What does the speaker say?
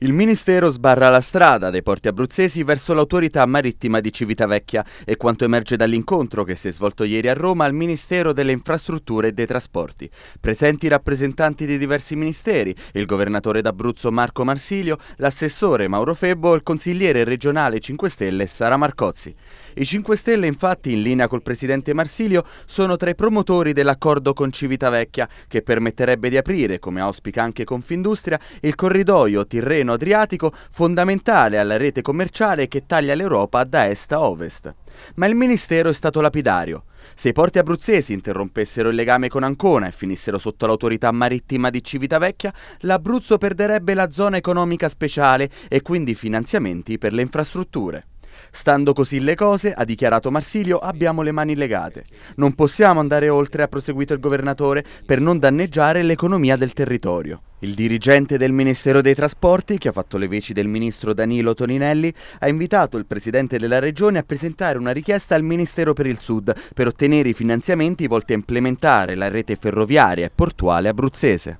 Il Ministero sbarra la strada dei porti abruzzesi verso l'autorità marittima di Civitavecchia e quanto emerge dall'incontro che si è svolto ieri a Roma al Ministero delle Infrastrutture e dei Trasporti. Presenti rappresentanti di diversi ministeri, il governatore d'Abruzzo Marco Marsilio, l'assessore Mauro Febbo e il consigliere regionale 5 Stelle Sara Marcozzi. I 5 Stelle, infatti, in linea col presidente Marsilio, sono tra i promotori dell'accordo con Civitavecchia, che permetterebbe di aprire, come auspica anche Confindustria, il corridoio Tirreno-Adriatico fondamentale alla rete commerciale che taglia l'Europa da est a ovest. Ma il ministero è stato lapidario. Se i porti abruzzesi interrompessero il legame con Ancona e finissero sotto l'autorità marittima di Civitavecchia, l'Abruzzo perderebbe la zona economica speciale e quindi finanziamenti per le infrastrutture. Stando così le cose, ha dichiarato Marsilio, abbiamo le mani legate. Non possiamo andare oltre, ha proseguito il governatore, per non danneggiare l'economia del territorio. Il dirigente del Ministero dei Trasporti, che ha fatto le veci del ministro Danilo Toninelli, ha invitato il presidente della regione a presentare una richiesta al Ministero per il Sud per ottenere i finanziamenti volti a implementare la rete ferroviaria e portuale abruzzese.